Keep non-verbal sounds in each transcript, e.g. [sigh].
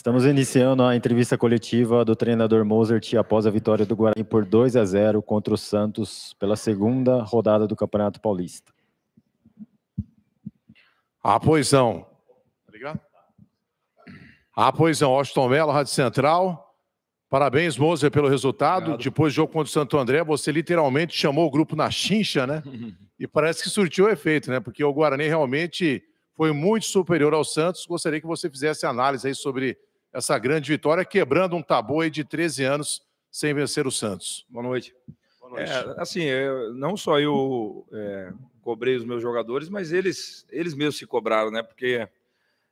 Estamos iniciando a entrevista coletiva do treinador Mozart após a vitória do Guarani por 2 a 0 contra o Santos pela segunda rodada do Campeonato Paulista. Apoisão. Ah, pois não. Tá ligado? Ah, Austin Mello, Rádio Central. Parabéns, Mozart, pelo resultado. Obrigado. Depois do jogo contra o Santo André, você literalmente chamou o grupo na chincha, né? [laughs] e parece que surtiu efeito, né? Porque o Guarani realmente foi muito superior ao Santos. Gostaria que você fizesse análise aí sobre essa grande vitória, quebrando um tabu aí de 13 anos sem vencer o Santos. Boa noite. Boa noite. É, assim, eu, é, não só eu é, cobrei os meus jogadores, mas eles, eles mesmos se cobraram, né? Porque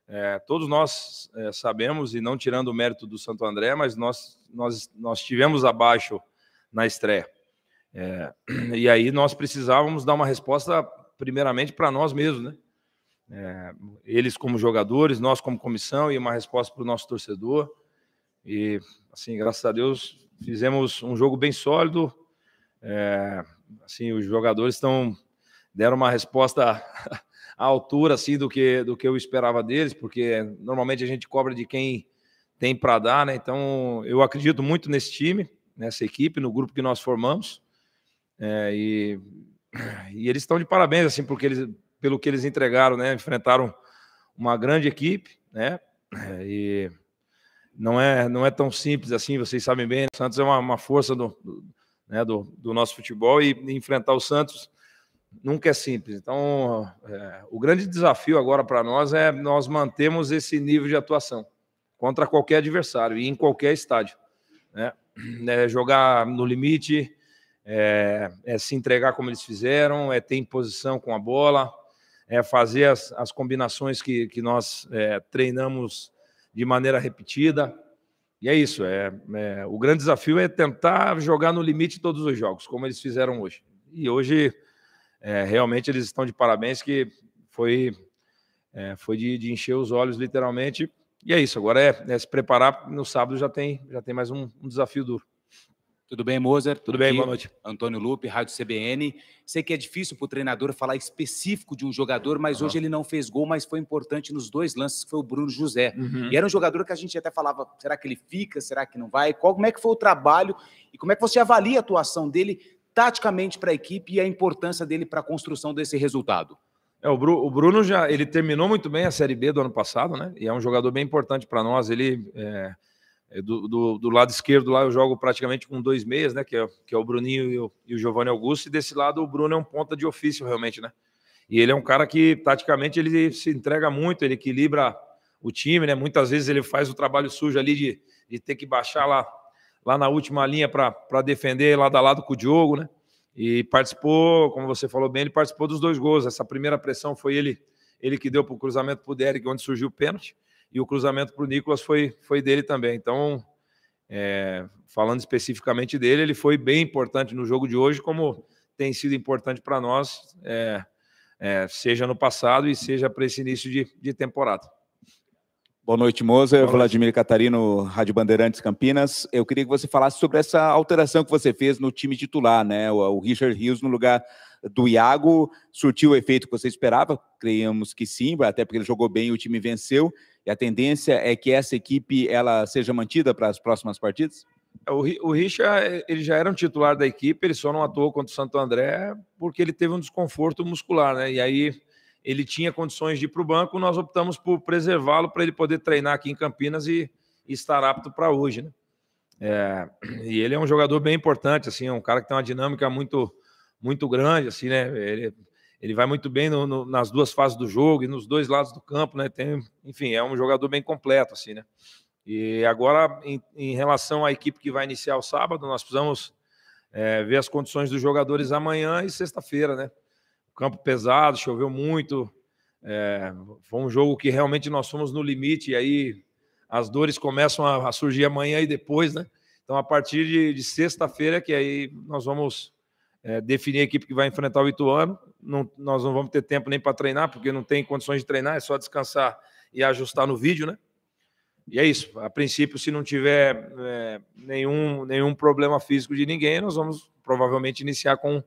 é, todos nós é, sabemos, e não tirando o mérito do Santo André, mas nós, nós, nós tivemos abaixo na estreia. É, [clears throat] e aí nós precisávamos dar uma resposta, primeiramente, para nós mesmos, né? É, eles como jogadores, nós como comissão e uma resposta para o nosso torcedor. E, assim, graças a Deus, fizemos um jogo bem sólido. É, assim, os jogadores estão deram uma resposta [laughs] à altura assim do que do que eu esperava deles, porque normalmente a gente cobra de quem tem para dar, né? Então, eu acredito muito nesse time, nessa equipe, no grupo que nós formamos. É, e, e eles estão de parabéns assim porque eles pelo que eles entregaram, né? Enfrentaram uma grande equipe, né? É, e não é, não é tão simples assim, vocês sabem bem. O né, Santos é uma, uma força do, do, né, do, do, nosso futebol e enfrentar o Santos nunca é simples. Então, é, o grande desafio agora para nós é nós mantermos esse nível de atuação contra qualquer adversário e em qualquer estádio. Né? É jogar no limite, é, é se entregar como eles fizeram, é ter posição com a bola, é, fazer as, as, combinações que, que nós é, treinamos de maneira repetida. E é isso. É, é, o grande desafio é tentar jogar no limite todos os jogos, como eles fizeram hoje. E hoje, é, realmente, eles estão de parabéns, que foi, é, foi de, de, encher os olhos, literalmente. E é isso. Agora é, é, se preparar. No sábado já tem, já tem mais um, um desafio duro. Tudo bem, Mozer? Tudo bem, boa noite. Antônio Lupe, Rádio CBN. Sei que é difícil para o treinador falar específico de um jogador, mas uhum. hoje ele não fez gol, mas foi importante nos dois lances, que foi o Bruno José. Uhum. E era um jogador que a gente até falava, será que ele fica, será que não vai? Qual, como é que foi o trabalho e como é que você avalia a atuação dele taticamente para a equipe e a importância dele para a construção desse resultado? É, o, o Bruno já ele terminou muito bem a Série B do ano passado, né? E é um jogador bem importante para nós. Ele... É é, do, do, do, lado esquerdo lá eu jogo praticamente com dois meias, né? Que é, que é o Bruninho e o, e o Giovanni Augusto. E desse lado o Bruno é um ponta de ofício realmente, né? E ele é um cara que taticamente ele se entrega muito, ele equilibra o time, né? Muitas vezes ele faz o trabalho sujo ali de, de ter que baixar lá, lá na última linha para defender lado a lado com o Diogo, né? E participou, como você falou bem, ele participou dos dois gols. Essa primeira pressão foi ele ele que deu para o cruzamento para o Derek, onde surgiu o pênalti e o cruzamento para o Nicolas foi, foi dele também. Então, é, falando especificamente dele, ele foi bem importante no jogo de hoje, como tem sido importante para nós, é, é, seja no passado e seja para esse início de, de temporada. Boa noite, Moza. Vladimir Catarino, Rádio Bandeirantes Campinas. Eu queria que você falasse sobre essa alteração que você fez no time titular, né? O Richard Rios no lugar do Iago. Surtiu o efeito que você esperava? Creíamos que sim, até porque ele jogou bem e o time venceu. E a tendência é que essa equipe ela seja mantida para as próximas partidas? É, o, Richard, é, ele já era um titular da equipe, ele só não atuou contra o Santo André porque ele teve um desconforto muscular, né? E aí ele tinha condições de ir para o banco, nós optamos por preservá-lo para ele poder treinar aqui em Campinas e, e estar apto para hoje, né? É, e ele é um jogador bem importante, assim, é um cara que tem uma dinâmica muito, muito grande, assim, né? Ele ele vai muito bem no, no, nas duas fases do jogo e nos dois lados do campo, né? Tem, enfim, é um jogador bem completo, assim, né? E agora, em, em relação à equipe que vai iniciar o sábado, nós precisamos é, ver as condições dos jogadores amanhã e sexta-feira, né? Campo pesado, choveu muito. É, foi um jogo que realmente nós fomos no limite, e aí as dores começam a, a surgir amanhã e depois, né? Então, a partir de, de sexta-feira, que aí nós vamos é, definir a equipe que vai enfrentar o Ituano. Não, nós não vamos ter tempo nem para treinar, porque não tem condições de treinar, é só descansar e ajustar no vídeo, né? E é isso. A princípio, se não tiver é, nenhum, nenhum problema físico de ninguém, nós vamos provavelmente iniciar com,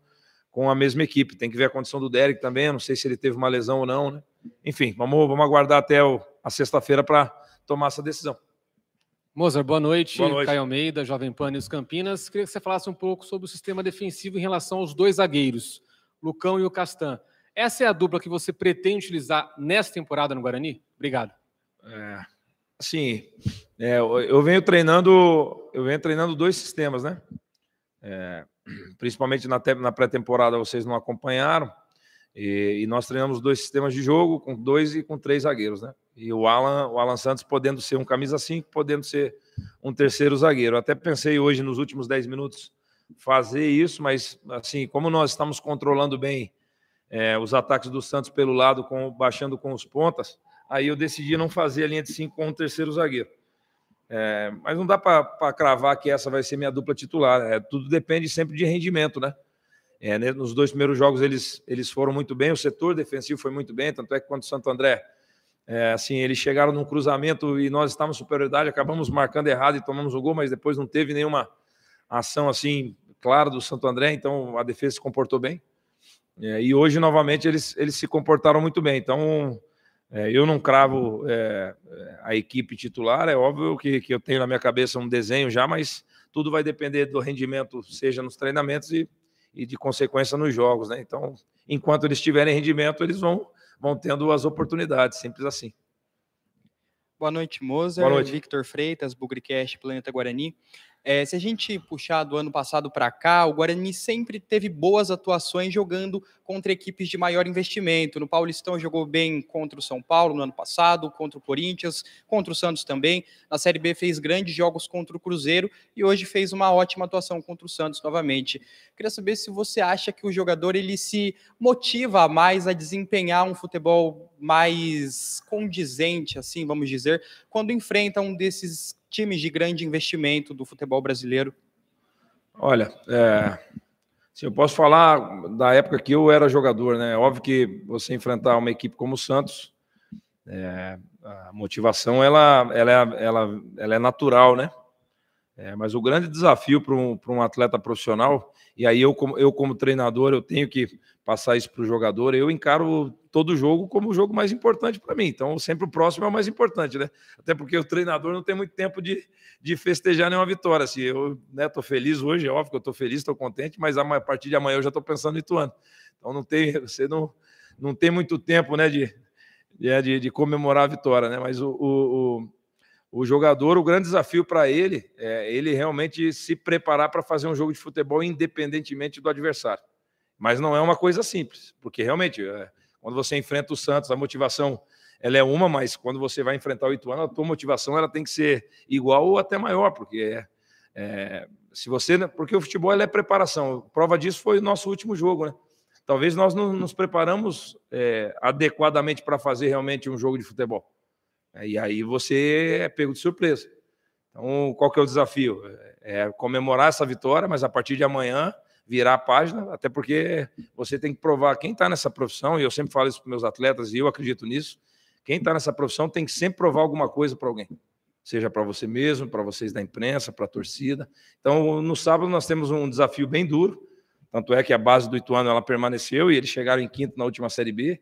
com a mesma equipe. Tem que ver a condição do Derek também, não sei se ele teve uma lesão ou não, né? Enfim, vamos, vamos aguardar até o, a sexta-feira para tomar essa decisão. Mozart, boa noite. Boa noite. Caio Almeida, Jovem Pan os Campinas. Queria que você falasse um pouco sobre o sistema defensivo em relação aos dois zagueiros, Lucão e o Castan. Essa é a dupla que você pretende utilizar nesta temporada no Guarani? Obrigado. É, assim, é, eu venho treinando, eu venho treinando dois sistemas, né? É, principalmente na, na pré-temporada vocês não acompanharam. E, e nós treinamos dois sistemas de jogo, com dois e com três zagueiros, né? E o Alan, o Alan Santos podendo ser um camisa 5, podendo ser um terceiro zagueiro. Até pensei hoje, nos últimos 10 minutos, fazer isso, mas assim, como nós estamos controlando bem é, os ataques do Santos pelo lado, com, baixando com os pontas, aí eu decidi não fazer a linha de 5 com o terceiro zagueiro. É, mas não dá para cravar que essa vai ser minha dupla titular. É, tudo depende sempre de rendimento, né? É, né, nos dois primeiros jogos eles, eles foram muito bem, o setor defensivo foi muito bem, tanto é que quando o Santo André é, assim, eles chegaram num cruzamento e nós estávamos superioridade, acabamos marcando errado e tomamos o gol, mas depois não teve nenhuma ação assim clara do Santo André, então a defesa se comportou bem. É, e hoje, novamente, eles, eles se comportaram muito bem. Então, é, eu não cravo é, é, a equipe titular, é óbvio que, que eu tenho na minha cabeça um desenho já, mas tudo vai depender do rendimento, seja nos treinamentos e, e de consequência nos jogos. Né? Então, enquanto eles tiverem rendimento, eles vão vão tendo as oportunidades, simples assim. Boa noite, Moza. Boa noite. Victor Freitas, Bugricast, Planeta Guarani. É, se a gente puxar do ano passado para cá, o Guarani sempre teve boas atuações jogando contra equipes de maior investimento. No Paulistão jogou bem contra o São Paulo no ano passado, contra o Corinthians, contra o Santos também. Na Série B fez grandes jogos contra o Cruzeiro e hoje fez uma ótima atuação contra o Santos novamente. Queria saber se você acha que o jogador ele se motiva mais a desempenhar um futebol mais condizente, assim, vamos dizer, quando enfrenta um desses times de grande investimento do futebol brasileiro? Olha, é, eu posso falar da época que eu era jogador, né? Óbvio que você enfrentar uma equipe como o Santos, é, a motivação ela, ela, é, ela, ela é natural, né? É, mas o grande desafio para um, um atleta profissional, e aí eu como, eu, como treinador, eu tenho que passar isso para o jogador, eu encaro todo jogo como o jogo mais importante para mim. Então, sempre o próximo é o mais importante, né? Até porque o treinador não tem muito tempo de, de festejar nenhuma vitória. Assim, eu estou né, feliz hoje, é óbvio que eu estou feliz, estou contente, mas a, a partir de amanhã eu já estou pensando em ano Então, não tem, [laughs] você não, não tem muito tempo né, de, de, é, de comemorar a vitória, né? Mas o, o o jogador, o grande desafio para ele é ele realmente se preparar para fazer um jogo de futebol independentemente do adversário. Mas não é uma coisa simples, porque realmente, é, quando você enfrenta o Santos, a motivação ela é uma, mas quando você vai enfrentar o Ituano, a tua motivação ela tem que ser igual ou até maior, porque é, é se você, né, porque o futebol é preparação. Prova disso foi o nosso último jogo, né? Talvez nós não nos preparamos é, adequadamente para fazer realmente um jogo de futebol. Né? E aí você é pego de surpresa. Então, qual que é o desafio? É, é comemorar essa vitória, mas a partir de amanhã virar a página, até porque você tem que provar quem está nessa profissão, e eu sempre falo isso para meus atletas, e eu acredito nisso, quem está nessa profissão tem que sempre provar alguma coisa para alguém, seja para você mesmo, para vocês da imprensa, para a torcida. Então, no sábado nós temos um desafio bem duro, tanto é que a base do Ituano ela permaneceu e eles chegaram em quinto na última Série B,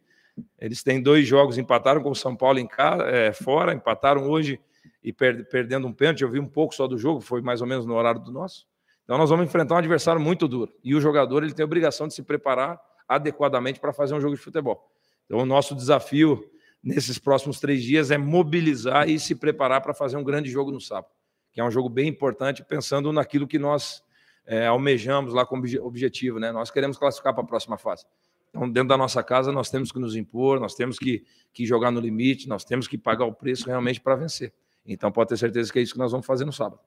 eles têm dois jogos, empataram com o São Paulo em casa, é, eh, fora, empataram hoje e per perdendo um pênalti. Eu vi um pouco só do jogo, foi mais ou menos no horário do nosso. Então nós vamos enfrentar um adversário muito duro. E o jogador ele tem a obrigação de se preparar adequadamente para fazer um jogo de futebol. Então o nosso desafio nesses próximos três dias é mobilizar e se preparar para fazer um grande jogo no sábado, que é um jogo bem importante, pensando naquilo que nós é, almejamos lá como objetivo. Né? Nós queremos classificar para a próxima fase. Então, dentro da nossa casa, nós temos que nos impor, nós temos que, que jogar no limite, nós temos que pagar o preço realmente para vencer. Então, pode ter certeza que é isso que nós vamos fazer no sábado.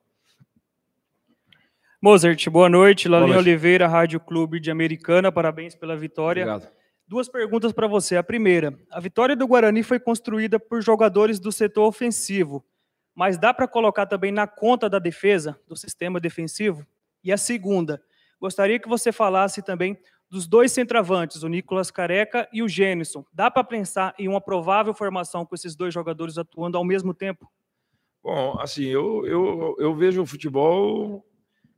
Mozart, boa noite. Lalinha Oliveira, Rádio Clube de Americana, parabéns pela vitória. Obrigado. Duas perguntas para você. A primeira: a vitória do Guarani foi construída por jogadores do setor ofensivo, mas dá para colocar também na conta da defesa, do sistema defensivo? E a segunda: gostaria que você falasse também dos dois centravantes, o Nicolas Careca e o Gênison. Dá para pensar em uma provável formação com esses dois jogadores atuando ao mesmo tempo? Bom, assim, eu, eu, eu vejo o futebol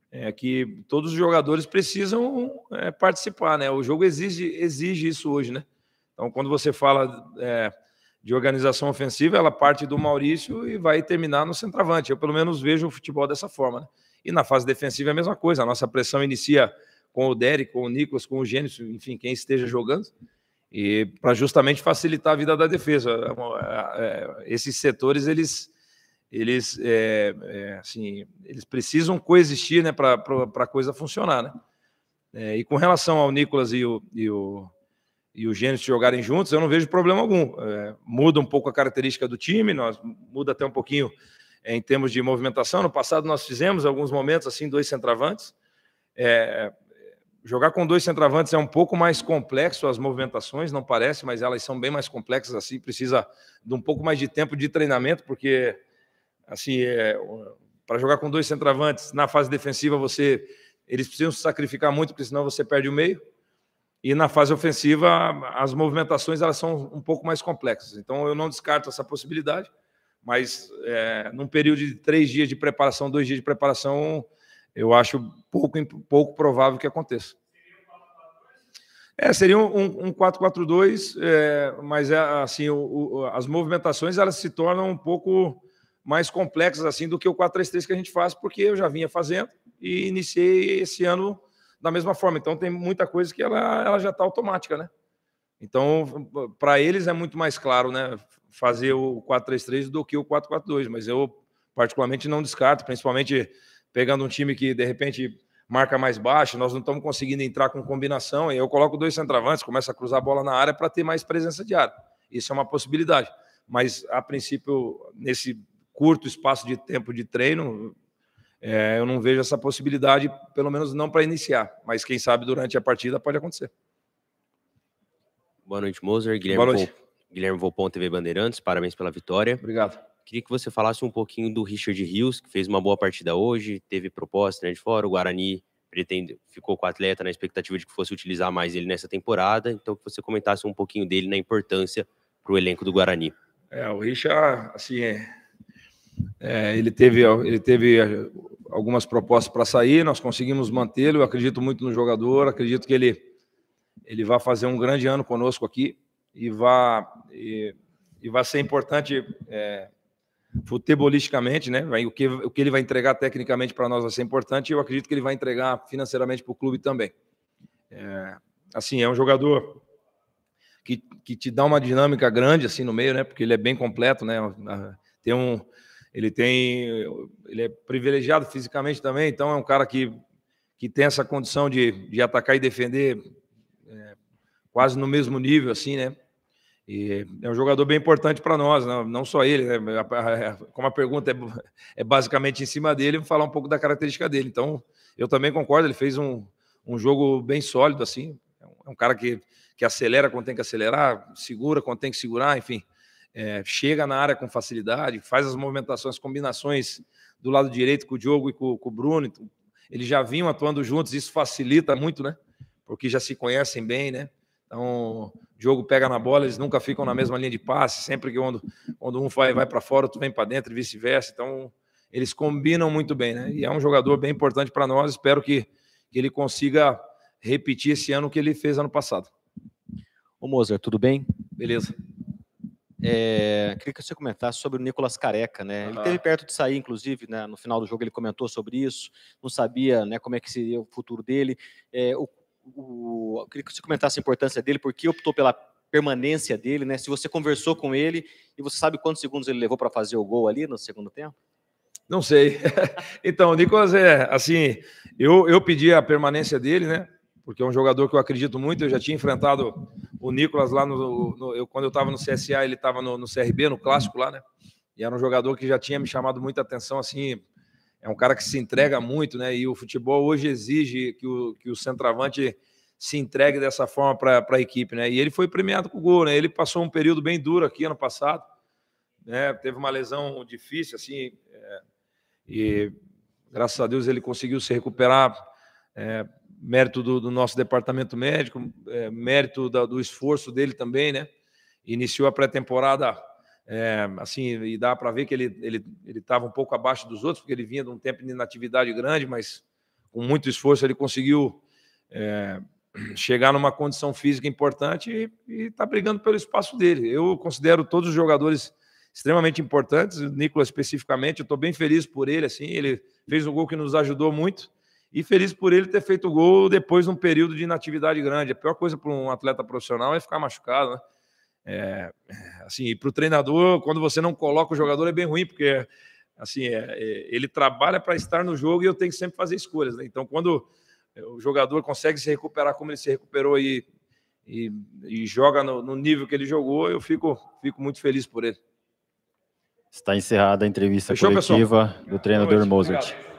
é, que todos os jogadores precisam é, participar, né? O jogo exige, exige isso hoje, né? Então, quando você fala é, de organização ofensiva, ela parte do Maurício e vai terminar no centroavante. Eu, pelo menos, vejo o futebol dessa forma. Né? E na fase defensiva é a mesma coisa. A nossa pressão inicia com o Derek, com o Nicolas, com o Gênio, enfim, quem esteja jogando, e para justamente facilitar a vida da defesa. É é, é, esses setores, eles eles, é, é, assim, eles precisam coexistir né, para a coisa funcionar. Né? É, e com relação ao Nicolas e o, e o, e o Gênesis jogarem juntos, eu não vejo problema algum. muda um pouco a característica do time, nós, muda até um pouquinho em termos de movimentação. No passado nós fizemos alguns momentos assim, dois centravantes. Jogar com dois centroavantes é um pouco mais complexo as movimentações, não parece, mas elas são bem mais complexas assim, precisa de um pouco mais de tempo de treinamento, porque assim, é, para jogar com dois centroavantes na fase defensiva, você eles precisam se sacrificar muito, porque senão você perde o meio. E na fase ofensiva, as movimentações elas são um pouco mais complexas. Então eu não descarto essa possibilidade, mas é, num período de três dias de preparação, dois dias de preparação, eu acho pouco, pouco provável que aconteça. É, seria um, um 4-4-2, é, mas é, assim, o, o, as movimentações elas se tornam um pouco mais complexas assim do que o 4-3-3 que a gente faz, porque eu já vinha fazendo e iniciei esse ano da mesma forma. Então tem muita coisa que ela, ela já está automática, né? Então, para eles é muito mais claro, né, fazer o 4-3-3 do que o 4-4-2, mas eu particularmente não descarto, principalmente pegando um time que, de repente, marca mais baixo, nós não estamos conseguindo entrar com combinação, e eu coloco dois centravantes, começa a cruzar a bola na área para ter mais presença de área. Isso é uma possibilidade. Mas, a princípio, nesse curto espaço de tempo de treino, é, eu não vejo essa possibilidade, pelo menos não para iniciar. Mas quem sabe durante a partida pode acontecer. Boa noite, Moser. Guilherme, Boa noite. Vol... Guilherme Volpon, TV Bandeirantes. Parabéns pela vitória. Obrigado. Queria que você falasse um pouquinho do Richard Rios, que fez uma boa partida hoje, teve proposta né, de fora, o Guarani pretende, ficou com o atleta na expectativa de que fosse utilizar mais ele nessa temporada, então que você comentasse um pouquinho dele na importância para o elenco do Guarani. É, o Richard, assim, é, é, ele, teve, ele teve é, algumas propostas para sair, nós conseguimos mantê-lo, eu acredito muito no jogador, acredito que ele, ele vai fazer um grande ano conosco aqui e vai, e, e vai ser importante... É, futebolisticamente, né? o, que, o que ele vai entregar tecnicamente para nós vai ser importante e eu acredito que ele vai entregar financeiramente para o clube também. É, assim, é um jogador que, que te dá uma dinâmica grande assim no meio, né? Porque ele é bem completo, né? Tem um, ele tem, ele é privilegiado fisicamente também, então é um cara que, que tem essa condição de, de atacar e defender é, quase no mesmo nível, assim, né? E é um jogador bem importante para nós, não, né? não só ele, né? como a pergunta é, é, basicamente em cima dele, vou falar um pouco da característica dele. Então, eu também concordo, ele fez um, um jogo bem sólido, assim. É, é um cara que, que acelera quando tem que acelerar, segura quando tem que segurar, enfim. É, chega na área com facilidade, faz as movimentações, combinações do lado direito com o Diogo e com, com o Bruno. Então, eles já vinham atuando juntos, isso facilita muito, né? Porque já se conhecem bem, né? Então, Jogo pega na bola, eles nunca ficam na mesma linha de passe, sempre que quando, quando um vai, vai para fora, outro vem para dentro e vice-versa. Então, eles combinam muito bem, né? E é um jogador bem importante para nós. Espero que, que ele consiga repetir esse ano que ele fez ano passado. Ô Mozer, tudo bem? Beleza. É, queria que você comentasse sobre o Nicolas Careca, né? Ele esteve ah. perto de sair, inclusive, né? no final do jogo ele comentou sobre isso, não sabia né, como é que seria o futuro dele. É, o, o, eu queria que você comentasse a importância dele, porque optou pela permanência dele, né? Se você conversou com ele e você sabe quantos segundos ele levou para fazer o gol ali no segundo tempo? Não sei. [laughs] então, Nicolas, é assim, eu, eu pedi a permanência dele, né? Porque é um jogador que eu acredito muito. Eu já tinha enfrentado o Nicolas lá no. no eu, quando eu estava no CSA, ele estava no, no CRB, no clássico lá, né? E era um jogador que já tinha me chamado muita atenção, assim, é um cara que se entrega muito, né? E o futebol hoje exige que o, que o centroavante se entregue dessa forma para a equipe, né? E ele foi premiado com o gol, né? Ele passou um período bem duro aqui ano passado, né? Teve uma lesão difícil, assim, é, e graças a Deus ele conseguiu se recuperar. É, mérito do, do, nosso departamento médico, é, mérito da, do esforço dele também, né? Iniciou a pré-temporada é, assim, e dá para ver que ele estava ele, ele um pouco abaixo dos outros, porque ele vinha de um tempo de inatividade grande, mas com muito esforço ele conseguiu é, chegar numa condição física importante e está brigando pelo espaço dele. Eu considero todos os jogadores extremamente importantes, o Nicolas especificamente, eu estou bem feliz por ele, assim, ele fez um gol que nos ajudou muito, e feliz por ele ter feito o gol depois de um período de inatividade grande. A pior coisa para um atleta profissional é ficar machucado, né? É, é, assim, para o treinador, quando você não coloca o jogador é bem ruim, porque assim é, é ele trabalha para estar no jogo e eu tenho que sempre fazer escolhas. Né? Então, quando é, o jogador consegue se recuperar como ele se recuperou e, e, e joga no, no, nível que ele jogou, eu fico, fico muito feliz por ele. Está encerrada a entrevista Fechou, coletiva pessoal? do treinador Mozart. Obrigado.